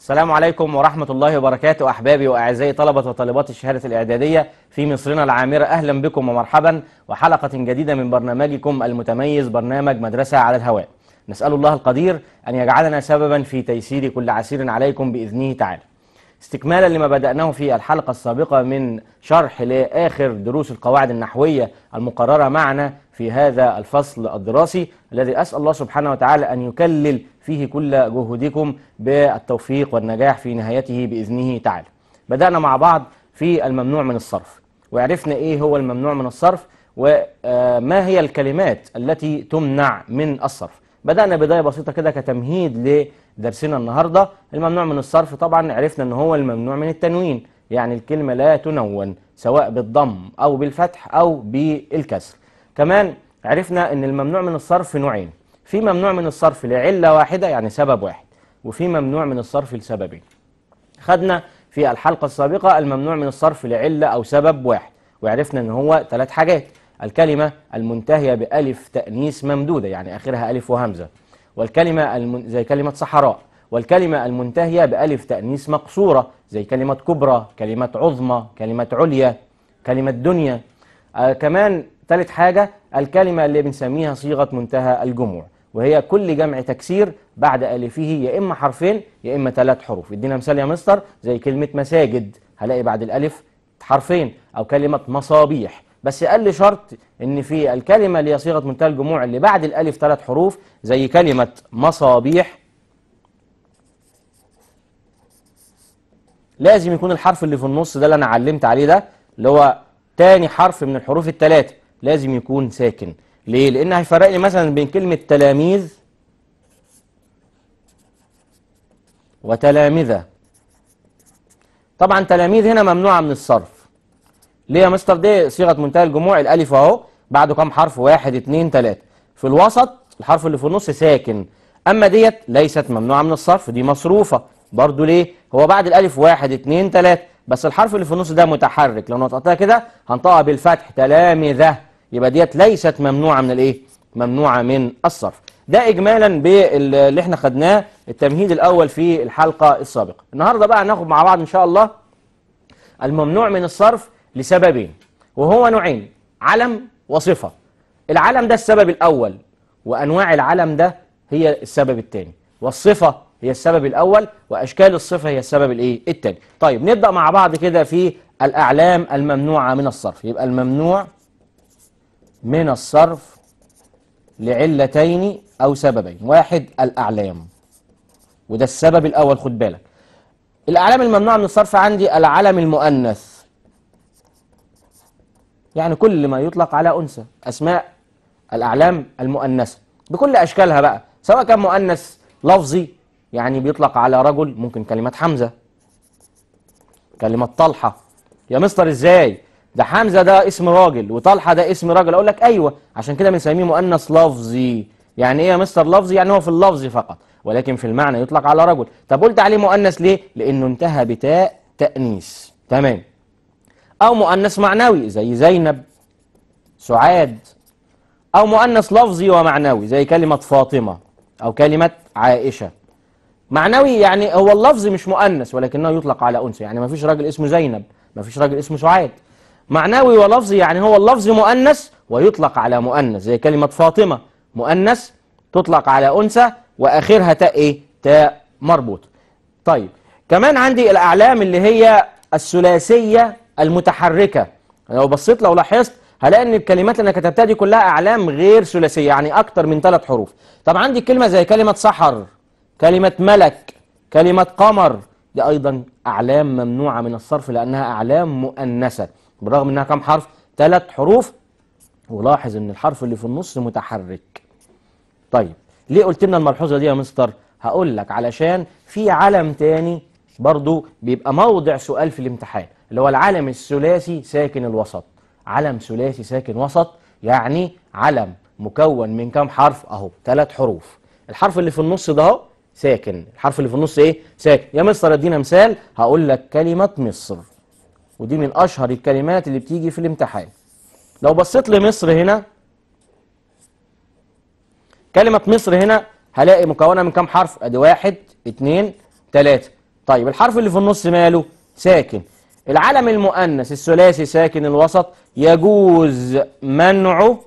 السلام عليكم ورحمة الله وبركاته أحبابي وأعزائي طلبة وطالبات الشهادة الإعدادية في مصرنا العامرة أهلا بكم ومرحبا وحلقة جديدة من برنامجكم المتميز برنامج مدرسة على الهواء نسأل الله القدير أن يجعلنا سببا في تيسير كل عسير عليكم بإذنه تعالى استكمالا لما بدأناه في الحلقة السابقة من شرح لآخر دروس القواعد النحوية المقررة معنا في هذا الفصل الدراسي الذي أسأل الله سبحانه وتعالى أن يكلل فيه كل جهودكم بالتوفيق والنجاح في نهايته بإذنه تعالى بدأنا مع بعض في الممنوع من الصرف وعرفنا إيه هو الممنوع من الصرف وما آه، هي الكلمات التي تمنع من الصرف بدأنا بداية بسيطة كده كتمهيد لدرسنا النهاردة الممنوع من الصرف طبعا عرفنا أن هو الممنوع من التنوين يعني الكلمة لا تنون سواء بالضم أو بالفتح أو بالكسر كمان عرفنا ان الممنوع من الصرف نوعين في ممنوع من الصرف لعلة واحدة يعني سبب واحد وفي ممنوع من الصرف لسببين خدنا في الحلقة السابقة الممنوع من الصرف لعلة أو سبب واحد وعرفنا أن هو ثلاث حاجات الكلمة المنتهية بألف تانيس ممدودة يعني آخرها ألف وهمزة والكلمة الم... زي كلمة صحراء والكلمة المنتهية بألف تانيس مقصورة زي كلمة كبرى كلمة عظمى كلمة عليا كلمة دنيا آه كمان ثالث حاجة الكلمة اللي بنسميها صيغة منتهى الجموع وهي كل جمع تكسير بعد ألفه يا إما حرفين يا إما ثلاث حروف ادينا مثال يا مستر زي كلمة مساجد هلاقي بعد الألف حرفين أو كلمة مصابيح بس قال لي شرط ان في الكلمه اللي هي صيغه منتهى الجموع اللي بعد الالف ثلاث حروف زي كلمه مصابيح لازم يكون الحرف اللي في النص ده اللي انا علمت عليه ده اللي هو تاني حرف من الحروف الثلاثه لازم يكون ساكن ليه؟ لأن هيفرق لي مثلا بين كلمة تلاميذ وتلامذة طبعا تلاميذ هنا ممنوعة من الصرف ليه يا مستر دي صيغة منتهى الجموع الألف أهو بعده كام حرف واحد اتنين تلاتة في الوسط الحرف اللي في النص ساكن أما ديت ليست ممنوعة من الصرف دي مصروفة برضو ليه هو بعد الألف واحد اتنين تلاتة بس الحرف اللي في النص ده متحرك لو نطقتها كده هنطقها بالفتح تلامذة يبقى ديت ليست ممنوعة من الايه ممنوعة من الصرف ده اجمالا باللي احنا خدناه التمهيد الاول في الحلقة السابقة النهاردة بقى هناخد مع بعض ان شاء الله الممنوع من الصرف لسببين وهو نوعين علم وصفة العلم ده السبب الأول وأنواع العلم ده هي السبب الثاني والصفة هي السبب الأول وأشكال الصفة هي السبب الإيه الثاني طيب نبدأ مع بعض كده في الأعلام الممنوعة من الصرف يبقى الممنوع من الصرف لعلتين أو سببين واحد الأعلام وده السبب الأول خد بالك الأعلام الممنوعة من الصرف عندي العلم المؤنث يعني كل ما يطلق على أنثى أسماء الأعلام المؤنثة بكل أشكالها بقى سواء كان مؤنث لفظي يعني بيطلق على رجل ممكن كلمة حمزة كلمة طلحة يا مستر ازاي ده حمزة ده اسم راجل وطلحة ده اسم راجل أقول لك أيوة عشان كده بنسميه مؤنث لفظي يعني إيه يا مستر لفظي يعني هو في اللفظ فقط ولكن في المعنى يطلق على رجل طب قلت عليه مؤنث ليه لأنه انتهى بتاء تأنيث تمام أو مؤنث معنوي زي زينب سعاد أو مؤنث لفظي ومعنوي زي كلمة فاطمة أو كلمة عائشة معنوي يعني هو اللفظ مش مؤنث ولكنه يطلق على أنثى يعني ما فيش راجل اسمه زينب ما فيش راجل اسمه سعاد معنوي ولفظي يعني هو اللفظ مؤنث ويطلق على مؤنث زي كلمة فاطمة مؤنث تطلق على أنثى وآخرها تاء إيه؟ تاء مربوط طيب كمان عندي الأعلام اللي هي الثلاثية المتحركة لو بصيت لو لاحظت هلاقي ان الكلمات اللي انا كتبتها دي كلها اعلام غير ثلاثيه يعني اكتر من ثلاث حروف طب عندي كلمه زي كلمه سحر كلمه ملك كلمه قمر دي ايضا اعلام ممنوعه من الصرف لانها اعلام مؤنثه بالرغم انها كام حرف ثلاث حروف ولاحظ ان الحرف اللي في النص متحرك طيب ليه قلت لنا الملحوظه دي يا مستر هقول لك علشان في علم ثاني برضو بيبقى موضع سؤال في الامتحان اللي هو العلم الثلاثي ساكن الوسط علم ثلاثي ساكن وسط يعني علم مكون من كام حرف اهو ثلاث حروف الحرف اللي في النص ده اهو ساكن الحرف اللي في النص ايه ساكن يا مستر ادينا مثال هقول لك كلمه مصر ودي من أشهر الكلمات اللي بتيجي في الامتحان لو بصيت لمصر هنا كلمة مصر هنا هلاقي مكونة من كام حرف ادي واحد اتنين تلاتة طيب الحرف اللي في النص ماله ساكن العلم المؤنث الثلاثي ساكن الوسط يجوز منعه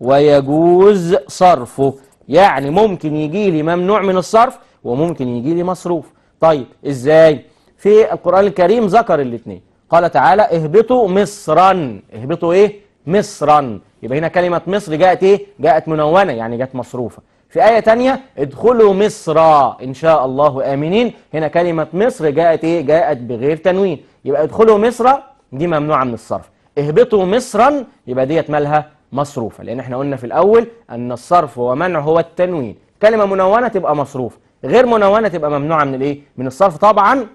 ويجوز صرفه يعني ممكن يجي لي ممنوع من الصرف وممكن يجي لي مصروف طيب ازاي في القرآن الكريم ذكر الاثنين قال تعالى اهبطوا مصرا اهبطوا ايه مصرا يبقى هنا كلمة مصر جاءت ايه جاءت منونة يعني جاءت مصروفة في آية تانية ادخلوا مصر إن شاء الله آمنين هنا كلمة مصر جاءت ايه جاءت بغير تنوين يبقى ادخلوا مصر دي ممنوعة من الصرف اهبطوا مصرا يبقى ديت مالها مصروفة لأن احنا قلنا في الأول أن الصرف ومنع هو التنوين كلمة منونة تبقى مصروفة غير منونة تبقى ممنوعة من الايه من الصرف طبعا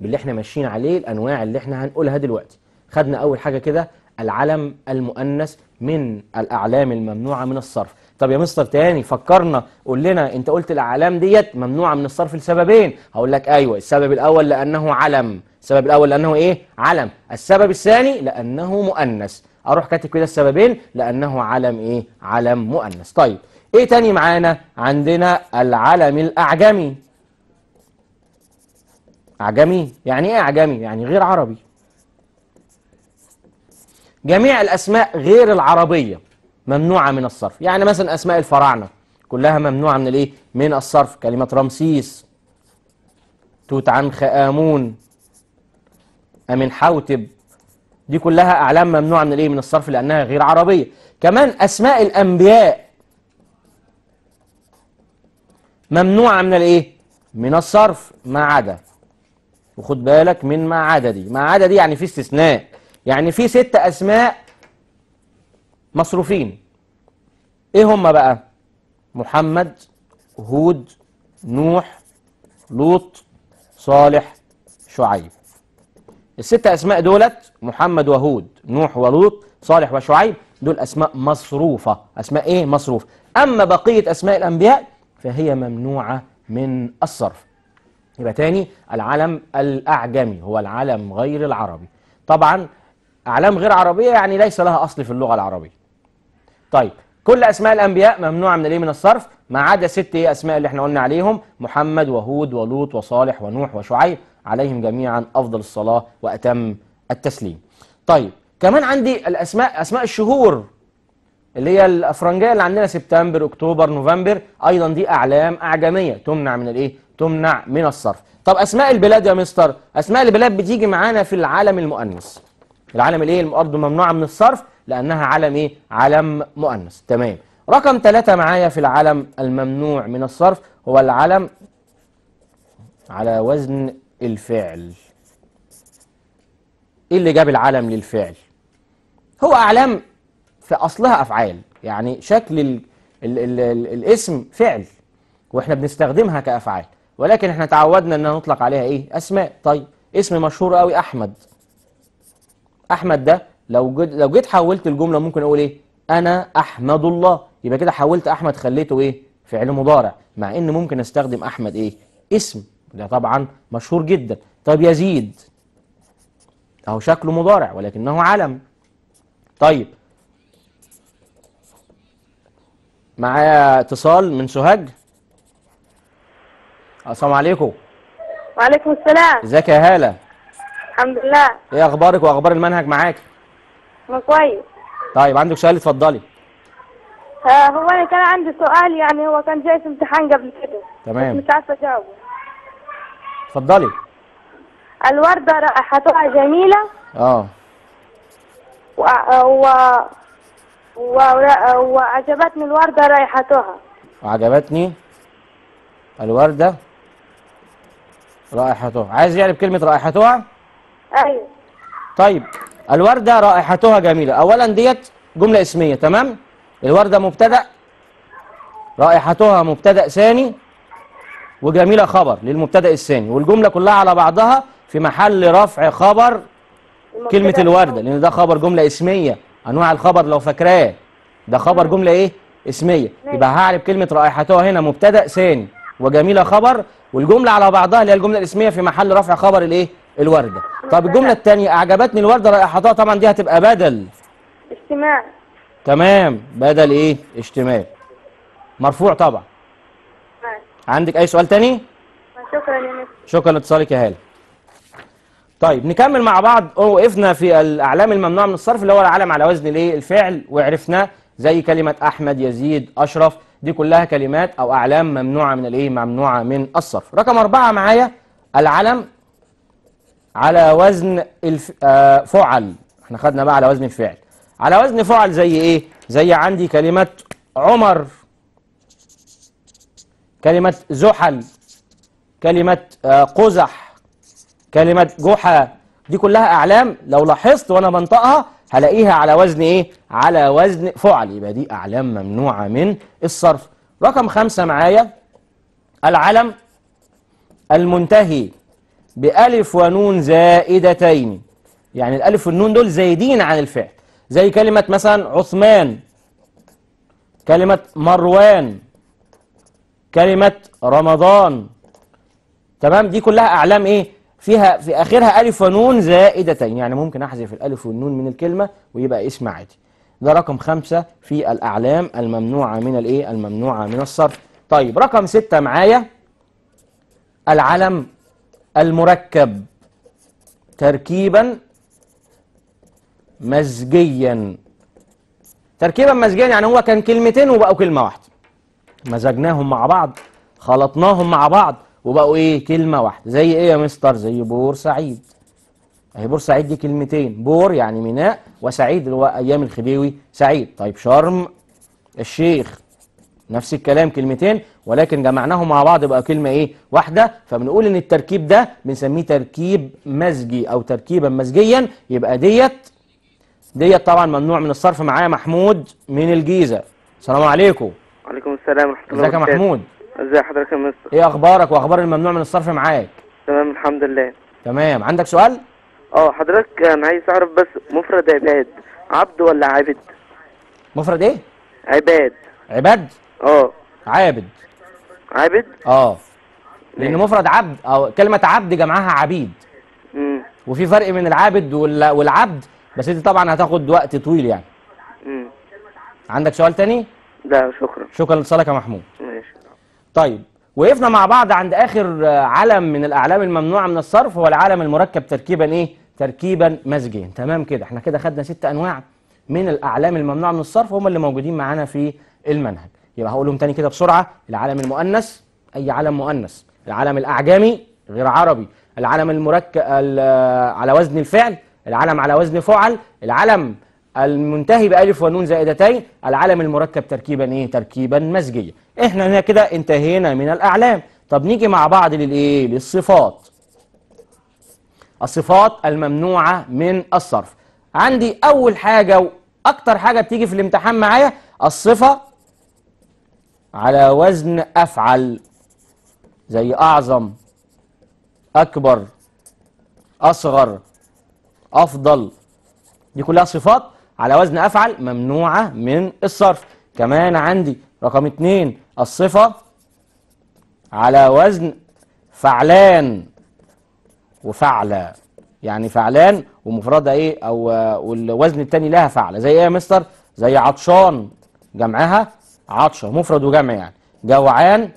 باللي احنا ماشيين عليه الانواع اللي احنا هنقولها دلوقتي خدنا اول حاجه كده العلم المؤنث من الاعلام الممنوعه من الصرف طب يا مستر تاني فكرنا قول لنا انت قلت الاعلام ديت ممنوعه من الصرف لسببين هقول لك ايوه السبب الاول لانه علم السبب الاول لانه ايه علم السبب الثاني لانه مؤنث اروح كاتب كده السببين لانه علم ايه علم مؤنث طيب ايه تاني معانا عندنا العلم الاعجمي أعجمي يعني إيه أعجمي؟ يعني غير عربي جميع الأسماء غير العربية ممنوعة من الصرف يعني مثلا أسماء الفراعنة كلها ممنوعة من الإيه؟ من الصرف كلمة رمسيس توت عنخ آمون حوتب دي كلها أعلام ممنوعة من الإيه؟ من الصرف لأنها غير عربية كمان أسماء الأنبياء ممنوعة من الإيه؟ من الصرف ما عدا وخد بالك من ما عدا دي ما عدا دي يعني في استثناء يعني في ست أسماء مصروفين إيه هم بقى محمد هود نوح لوط صالح شعيب الست أسماء دولت محمد وهود نوح ولوط صالح وشعيب دول أسماء مصروفة أسماء إيه مصروف أما بقية أسماء الأنبياء فهي ممنوعة من الصرف يبقى تاني العلم الأعجمي هو العلم غير العربي طبعا أعلام غير عربية يعني ليس لها أصل في اللغة العربية طيب كل أسماء الأنبياء ممنوعة من الإيه من الصرف ما عدا ست إيه أسماء اللي احنا قلنا عليهم محمد وهود ولوط وصالح ونوح وشعيب عليهم جميعا أفضل الصلاة وأتم التسليم طيب كمان عندي الأسماء أسماء الشهور اللي هي الافرنجيه اللي عندنا سبتمبر اكتوبر نوفمبر ايضا دي اعلام اعجميه تمنع من الايه تمنع من الصرف طب أسماء البلاد يا مستر أسماء البلاد بتيجي معانا في العالم المؤنث العالم الايه برضه ممنوعة من الصرف لأنها علم ايه علم مؤنث تمام رقم ثلاثة معايا في العلم الممنوع من الصرف هو العلم على وزن الفعل ايه اللي جاب العلم للفعل هو أعلام في أصلها أفعال يعني شكل الـ الـ الـ الاسم فعل واحنا بنستخدمها كأفعال ولكن احنا تعودنا ان نطلق عليها ايه اسماء طيب اسم مشهور قوي احمد احمد ده لو جد لو جيت حولت الجمله ممكن اقول ايه انا احمد الله يبقى كده حولت احمد خليته ايه فعل مضارع مع ان ممكن استخدم احمد ايه اسم ده طبعا مشهور جدا طب يزيد اهو شكله مضارع ولكنه علم طيب معايا اتصال من سوهاج السلام عليكم وعليكم السلام ازيك يا هاله الحمد لله ايه اخبارك واخبار المنهج معاكي ما كويس طيب عندك سؤال اتفضلي آه، هو انا كان عندي سؤال يعني هو كان جاي في امتحان قبل كده تمام مش عارفه اجاوبه اتفضلي الورده رائحتها جميله اه و و و وعجبتني الورده رائحتها عجبتني الورده رائحتها عايز يعرف كلمة رائحتها؟ أيوه طيب الوردة رائحتها جميلة أولا ديت جملة اسمية تمام؟ الوردة مبتدأ رائحتها مبتدأ ثاني وجميلة خبر للمبتدأ الثاني والجملة كلها على بعضها في محل رفع خبر كلمة الوردة لأن ده خبر جملة اسمية أنواع الخبر لو فاكراه ده خبر جملة إيه؟ اسمية يبقى هعرف كلمة رائحتها هنا مبتدأ ثاني وجميله خبر والجمله على بعضها اللي هي الجمله الاسميه في محل رفع خبر الايه الورده طب الجمله الثانيه اعجبتني الورده رائحتها طبعا دي هتبقى بدل اجتماع تمام بدل ايه اجتماع مرفوع طبعا عندك اي سؤال ثاني شكرا يا شكرا لاتصالك يا هاله طيب نكمل مع بعض وقفنا في الاعلام الممنوعه من الصرف اللي هو العلم على وزن الايه الفعل وعرفناه زي كلمة أحمد يزيد أشرف دي كلها كلمات أو أعلام ممنوعة من الإيه ممنوعة من الصرف رقم أربعة معايا العلم على وزن الف... آه فعل احنا خدنا بقى على وزن الفعل على وزن فعل زي ايه زي عندي كلمة عمر كلمة زحل كلمة آه قزح كلمة جحا دي كلها أعلام لو لاحظت وأنا بنطقها هلاقيها على وزن ايه على وزن فعل يبقى دي اعلام ممنوعه من الصرف رقم خمسة معايا العلم المنتهي بألف ونون زائدتين يعني الألف والنون دول زايدين عن الفعل زي كلمة مثلا عثمان كلمة مروان كلمة رمضان تمام دي كلها أعلام إيه فيها في آخرها ألف ونون زائدتين يعني ممكن أحذف الألف والنون من الكلمة ويبقى اسم عادي ده رقم خمسة في الأعلام الممنوعة من الإيه الممنوعة من الصرف طيب رقم ستة معايا العلم المركب تركيبا مزجيا تركيبا مزجيا يعني هو كان كلمتين وبقوا كلمة واحدة مزجناهم مع بعض خلطناهم مع بعض وبقوا ايه كلمه واحده زي ايه يا مستر زي بور سعيد اهي سعيد دي كلمتين بور يعني ميناء وسعيد اللي هو ايام الخديوي سعيد طيب شرم الشيخ نفس الكلام كلمتين ولكن جمعناهم مع بعض بقى كلمه ايه واحده فبنقول ان التركيب ده بنسميه تركيب مزجي او تركيبا مزجيا يبقى ديت ديت طبعا ممنوع من الصرف معايا محمود من الجيزه السلام عليكم وعليكم السلام ورحمه الله وبركاته ازيك يا محمود ازي حضرتك يا مستر ايه اخبارك واخبار الممنوع من الصرف معاك تمام الحمد لله تمام عندك سؤال اه حضرتك انا عايز اعرف بس مفرد عباد عبد ولا عابد مفرد ايه عباد عباد اه عابد عابد اه لان مفرد عبد او كلمه عبد جمعها عبيد امم وفي فرق بين العابد والعبد بس انت طبعا هتاخد وقت طويل يعني امم عندك سؤال تاني لا شكرا شكرا لصالك يا محمود طيب وقفنا مع بعض عند اخر آه، علم من الاعلام الممنوعه من الصرف هو العلم المركب تركيبا ايه تركيبا مزجين تمام كده احنا كده خدنا ست انواع من الاعلام الممنوعه من الصرف هم اللي موجودين معانا في المنهج يبقى هقولهم تاني كده بسرعه العلم المؤنث اي علم مؤنث العلم الاعجمي غير عربي العلم المركب آه، على وزن الفعل العلم على وزن فعل العلم المنتهي بألف ونون زائدتين العلم المركب تركيبا ايه تركيبا مزجيا احنا هنا كده انتهينا من الاعلام طب نيجي مع بعض للايه للصفات الصفات الممنوعه من الصرف عندي اول حاجه واكتر حاجه بتيجي في الامتحان معايا الصفه على وزن افعل زي اعظم اكبر اصغر افضل دي كلها صفات على وزن افعل ممنوعه من الصرف كمان عندي رقم اتنين الصفة على وزن فعلان وفعلة يعني فعلان ومفردها ايه او والوزن التاني لها فعلة زي ايه يا مستر زي عطشان جمعها عطشة مفرد وجمع يعني جوعان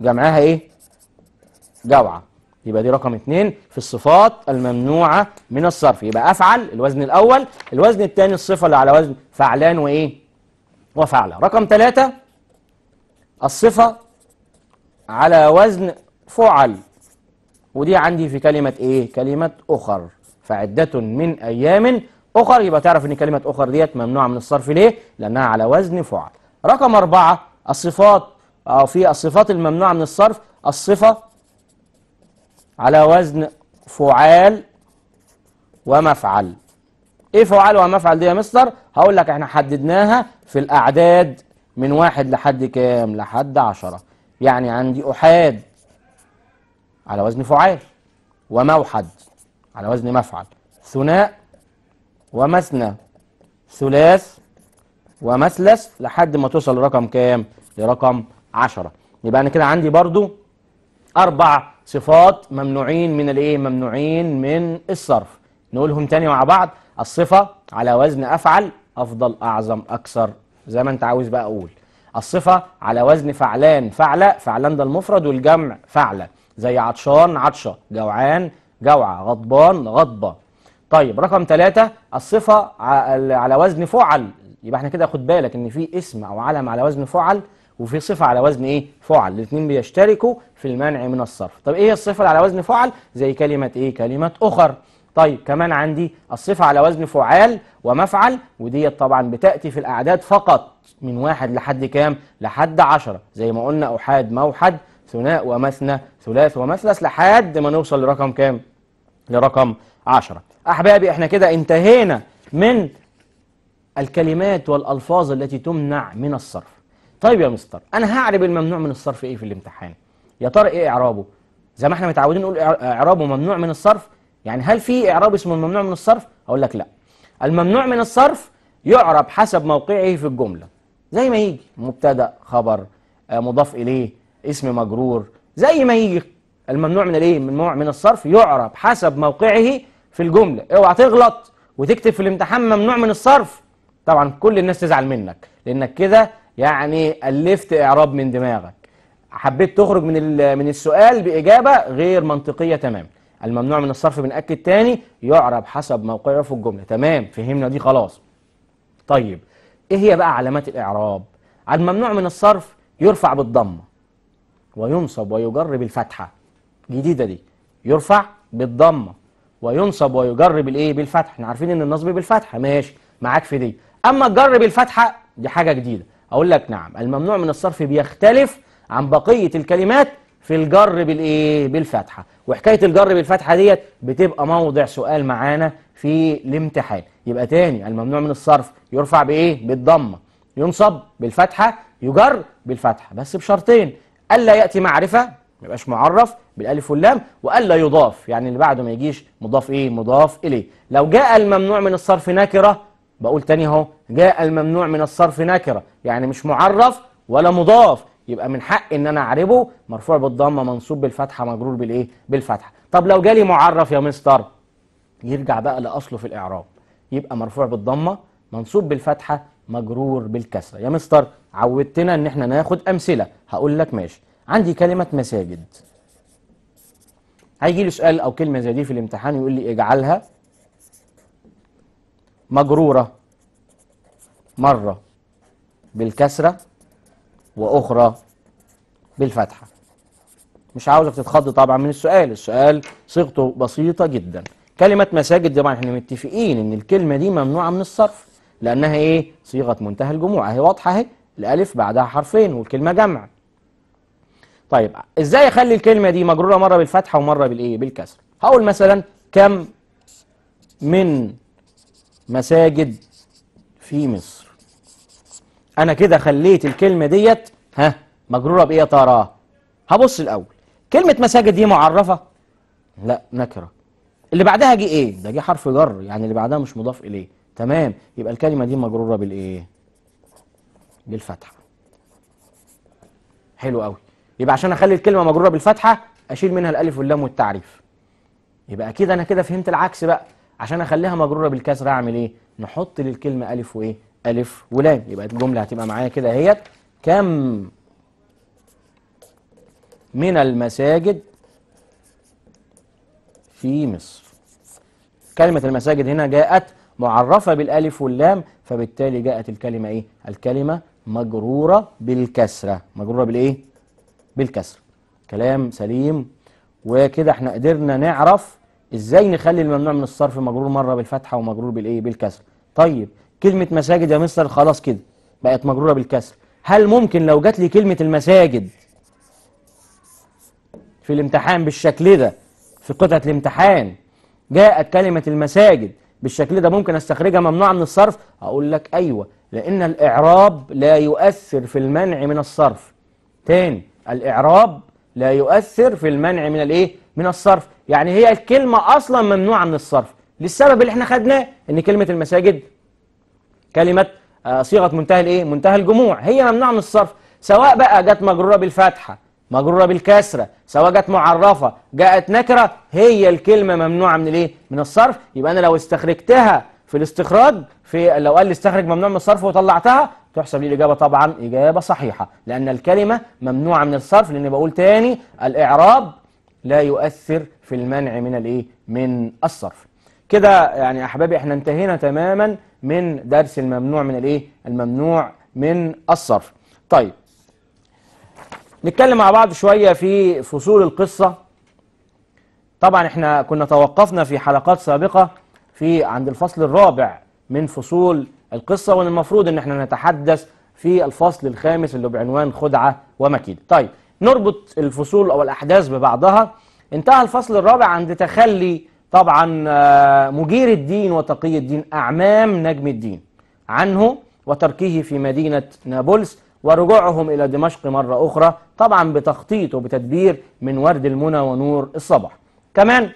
جمعها ايه جوعة يبقى دي رقم اتنين في الصفات الممنوعة من الصرف يبقى افعل الوزن الاول الوزن التاني الصفة اللي على وزن فعلان وايه وفعل رقم ثلاثة الصفة على وزن فعل ودي عندي في كلمة إيه؟ كلمة أخر فعدة من أيام أخر يبقى تعرف إن كلمة أخر ديت ممنوعة من الصرف ليه؟ لأنها على وزن فعل رقم أربعة الصفات أو آه، في الصفات الممنوعة من الصرف الصفة على وزن فعال ومفعل ايه فعال وما فعل دي يا مستر هقول لك احنا حددناها في الاعداد من واحد لحد كام لحد عشرة يعني عندي احاد على وزن فعال وموحد على وزن مفعل ثناء ومثنى ثلاث ومثلث لحد ما توصل لرقم كام لرقم عشرة يبقى انا كده عندي برضو اربع صفات ممنوعين من الايه ممنوعين من الصرف نقولهم تاني مع بعض الصفة على وزن أفعل أفضل أعظم أكثر زي ما أنت عاوز بقى أقول الصفة على وزن فعلان فعلة فعلان ده المفرد والجمع فعلة زي عطشان عطشة جوعان جوعة غضبان غضبة طيب رقم ثلاثة الصفة على وزن فعل يبقى احنا كده خد بالك ان في اسم او علم على وزن فعل وفي صفة على وزن ايه فعل الاثنين بيشتركوا في المنع من الصرف طب ايه الصفة اللي على وزن فعل زي كلمة ايه كلمة اخر طيب كمان عندي الصفة على وزن فعال ومفعل ودي طبعا بتأتي في الأعداد فقط من واحد لحد كام لحد عشرة زي ما قلنا أحاد موحد ثناء ومثنى ثلاث ومثلث لحد ما نوصل لرقم كام لرقم عشرة أحبابي احنا كده انتهينا من الكلمات والألفاظ التي تمنع من الصرف طيب يا مستر أنا هعرب الممنوع من الصرف إيه في الامتحان يا ترى إيه إعرابه زي ما احنا متعودين نقول إعرابه ممنوع من الصرف يعني هل في إعراب اسمه الممنوع من الصرف؟ أقول لك لا الممنوع من الصرف يعرب حسب موقعه في الجملة زي ما يجي مبتدأ خبر آه، مضاف إليه اسم مجرور زي ما يجي الممنوع من الايه الممنوع من الصرف يعرب حسب موقعه في الجملة اوعى تغلط وتكتب في الامتحان ممنوع من الصرف طبعا كل الناس تزعل منك لانك كده يعني ألفت إعراب من دماغك حبيت تخرج من من السؤال بإجابة غير منطقية تماما الممنوع من الصرف بنأكد تاني يعرب حسب موقعه في الجملة تمام فهمنا دي خلاص طيب ايه هي بقى علامات الإعراب الممنوع من الصرف يرفع بالضمة وينصب ويجر بالفتحة جديدة دي يرفع بالضمة وينصب ويجر بالايه بالفتحة احنا عارفين ان النصب بالفتحة ماشي معاك في دي اما الجر بالفتحة دي حاجة جديدة اقول لك نعم الممنوع من الصرف بيختلف عن بقية الكلمات في الجر بالايه بالفتحه وحكايه الجر بالفتحه ديت بتبقى موضع سؤال معانا في الامتحان يبقى تاني الممنوع من الصرف يرفع بايه بالضمه ينصب بالفتحه يجر بالفتحه بس بشرطين الا ياتي معرفه ما يبقاش معرف بالالف واللام والا يضاف يعني اللي بعده ما يجيش مضاف ايه مضاف اليه لو جاء الممنوع من الصرف نكره بقول تاني اهو جاء الممنوع من الصرف نكره يعني مش معرف ولا مضاف يبقى من حق ان انا اعربه مرفوع بالضمه منصوب بالفتحه مجرور بالايه بالفتحه طب لو جالي معرف يا مستر يرجع بقى لاصله في الاعراب يبقى مرفوع بالضمه منصوب بالفتحه مجرور بالكسره يا مستر عودتنا ان احنا ناخد امثله هقول لك ماشي عندي كلمه مساجد هيجي لي سؤال او كلمه زي دي في الامتحان يقول لي اجعلها مجروره مره بالكسره واخرى بالفتحه مش عاوزك تتخض طبعا من السؤال السؤال صيغته بسيطه جدا كلمه مساجد طبعا احنا متفقين ان الكلمه دي ممنوعه من الصرف لانها ايه صيغه منتهى الجموع اهي واضحه اهي الالف بعدها حرفين والكلمه جمع طيب ازاي اخلي الكلمه دي مجروره مره بالفتحه ومره بالايه بالكسر هقول مثلا كم من مساجد في مصر أنا كده خليت الكلمة ديت ها مجرورة بإيه يا ترى؟ هبص الأول كلمة مساجد دي معرفة؟ لا نكرة اللي بعدها جه إيه؟ ده جه حرف جر يعني اللي بعدها مش مضاف إليه تمام يبقى الكلمة دي مجرورة بالإيه؟ بالفتحة حلو قوي يبقى عشان أخلي الكلمة مجرورة بالفتحة أشيل منها الألف واللام والتعريف يبقى أكيد أنا كده فهمت العكس بقى عشان أخليها مجرورة بالكسر أعمل إيه؟ نحط للكلمة ألف وإيه؟ ألف ولام يبقى الجملة هتبقى معايا كده اهيت كم من المساجد في مصر كلمة المساجد هنا جاءت معرفة بالألف واللام فبالتالي جاءت الكلمة إيه؟ الكلمة مجرورة بالكسرة مجرورة بالإيه؟ بالكسرة كلام سليم وكده احنا قدرنا نعرف إزاي نخلي الممنوع من الصرف مجرور مرة بالفتحة ومجرور بالإيه؟ بالكسرة طيب كلمة مساجد يا مستر خلاص كده بقت مجرورة بالكسر هل ممكن لو جات لي كلمة المساجد في الامتحان بالشكل ده في قطعة الامتحان جاءت كلمة المساجد بالشكل ده ممكن استخرجها ممنوعة من الصرف أقول لك أيوة لأن الإعراب لا يؤثر في المنع من الصرف تاني الإعراب لا يؤثر في المنع من الإيه؟ من الصرف يعني هي الكلمة أصلا ممنوعة من الصرف للسبب اللي احنا خدناه ان كلمة المساجد كلمة آه، صيغة منتهى الإيه؟ منتهى الجموع هي ممنوعة من الصرف سواء بقى جت مجرورة بالفتحة مجرورة بالكسرة سواء جت معرفة جاءت نكرة هي الكلمة ممنوعة من الإيه؟ من الصرف يبقى أنا لو استخرجتها في الاستخراج في لو قال لي استخرج ممنوع من الصرف وطلعتها تحسب لي الإجابة طبعا إجابة صحيحة لأن الكلمة ممنوعة من الصرف لأن بقول تاني الإعراب لا يؤثر في المنع من الإيه؟ من الصرف كده يعني أحبابي احنا انتهينا تماما من درس الممنوع من الايه الممنوع من الصرف طيب نتكلم مع بعض شوية في فصول القصة طبعا احنا كنا توقفنا في حلقات سابقة في عند الفصل الرابع من فصول القصة وان المفروض ان احنا نتحدث في الفصل الخامس اللي بعنوان خدعة ومكيدة طيب نربط الفصول او الاحداث ببعضها انتهى الفصل الرابع عند تخلي طبعا آه، مجير الدين وتقي الدين أعمام نجم الدين عنه وتركه في مدينة نابلس ورجوعهم إلى دمشق مرة أخرى طبعا بتخطيط وبتدبير من ورد المنى ونور الصباح كمان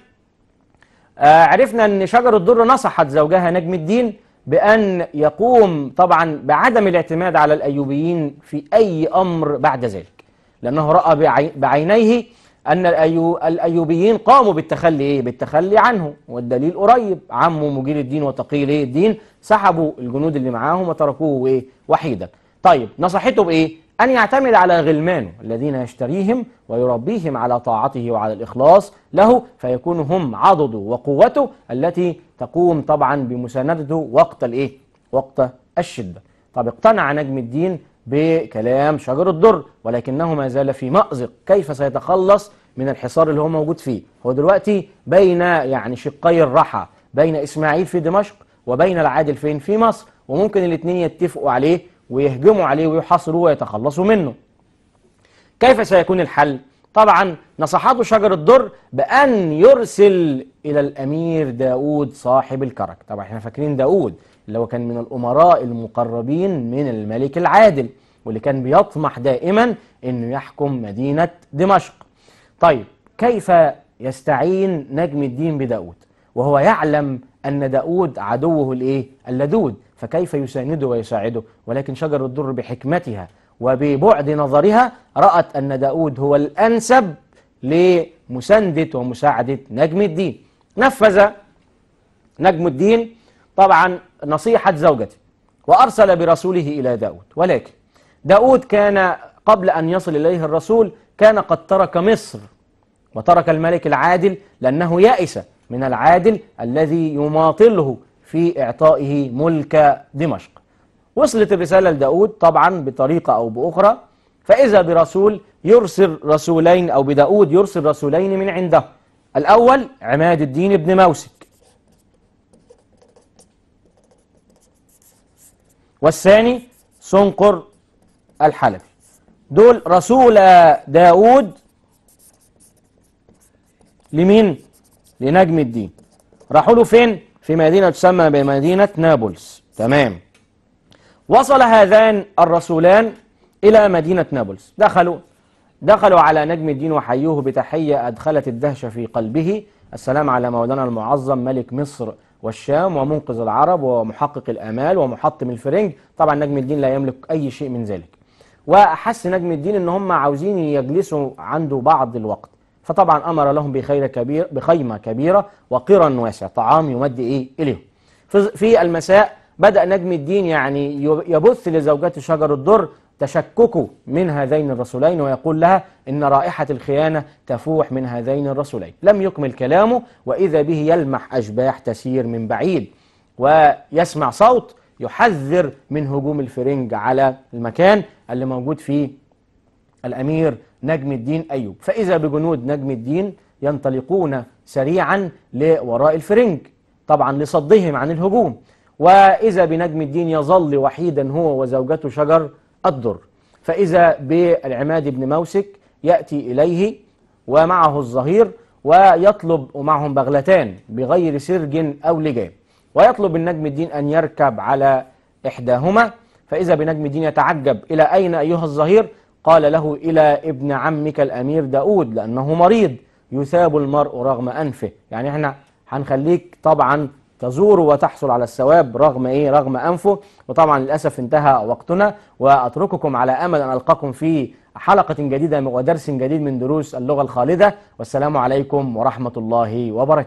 آه، عرفنا أن شجر الدر نصحت زوجها نجم الدين بأن يقوم طبعا بعدم الاعتماد على الأيوبيين في أي أمر بعد ذلك لأنه رأى بعينيه أن الأيوبيين قاموا بالتخلي إيه؟ بالتخلي عنه والدليل قريب عمه مجير الدين وتقي إيه الدين سحبوا الجنود اللي معاهم وتركوه إيه؟ وحيدا طيب نصحته بإيه؟ أن يعتمد على غلمانه الذين يشتريهم ويربيهم على طاعته وعلى الإخلاص له فيكون هم عضده وقوته التي تقوم طبعا بمساندته وقت الإيه؟ وقت الشدة طب اقتنع نجم الدين بكلام شجر الدر ولكنه ما زال في مأزق كيف سيتخلص من الحصار اللي هو موجود فيه هو دلوقتي بين يعني شقي الرحى بين إسماعيل في دمشق وبين العادل فين في مصر وممكن الاثنين يتفقوا عليه ويهجموا عليه ويحاصروه ويتخلصوا منه كيف سيكون الحل؟ طبعا نصحته شجر الدر بأن يرسل إلى الأمير داود صاحب الكرك طبعا احنا فاكرين داود اللي هو كان من الأمراء المقربين من الملك العادل واللي كان بيطمح دائما أنه يحكم مدينة دمشق طيب كيف يستعين نجم الدين بداود وهو يعلم أن داود عدوه الإيه؟ اللدود فكيف يسانده ويساعده ولكن شجر الدر بحكمتها وببعد نظرها رأت أن داود هو الأنسب لمساندة ومساعدة نجم الدين نفذ نجم الدين طبعا نصيحة زوجته وأرسل برسوله إلى داود ولكن داود كان قبل أن يصل إليه الرسول كان قد ترك مصر وترك الملك العادل لأنه يائس من العادل الذي يماطله في إعطائه ملك دمشق وصلت الرسالة لداود طبعا بطريقة أو بأخرى فإذا برسول يرسل رسولين أو بداود يرسل رسولين من عنده الأول عماد الدين بن موسك والثاني سنقر الحلبي دول رسول داود لمين لنجم الدين راحوا له فين في مدينة تسمى بمدينة نابلس تمام وصل هذان الرسولان إلى مدينة نابلس دخلوا دخلوا على نجم الدين وحيوه بتحية أدخلت الدهشة في قلبه السلام على مولانا المعظم ملك مصر والشام ومنقذ العرب ومحقق الآمال ومحطم الفرنج طبعا نجم الدين لا يملك أي شيء من ذلك وأحس نجم الدين إن هم عاوزين يجلسوا عنده بعض الوقت فطبعا أمر لهم بخير كبير بخيمة كبيرة وقرا واسع طعام يمد إيه إليهم في المساء بدأ نجم الدين يعني يبث لزوجات شجر الدر تشككه من هذين الرسولين ويقول لها إن رائحة الخيانة تفوح من هذين الرسولين لم يكمل كلامه وإذا به يلمح أشباح تسير من بعيد ويسمع صوت يحذر من هجوم الفرنج على المكان اللي موجود فيه الأمير نجم الدين أيوب فإذا بجنود نجم الدين ينطلقون سريعا لوراء الفرنج طبعا لصدهم عن الهجوم وإذا بنجم الدين يظل وحيدا هو وزوجته شجر الدر فإذا بالعماد بن موسك يأتي إليه ومعه الظهير ويطلب ومعهم بغلتان بغير سرج أو لجام ويطلب النجم الدين أن يركب على إحداهما فإذا بنجم الدين يتعجب إلى أين أيها الظهير قال له إلى ابن عمك الأمير داود لأنه مريض يثاب المرء رغم أنفه يعني احنا هنخليك طبعا تزور وتحصل على الثواب رغم ايه رغم انفه وطبعا للاسف انتهى وقتنا واترككم على امل ان القاكم في حلقه جديده ودرس جديد من دروس اللغه الخالده والسلام عليكم ورحمه الله وبركاته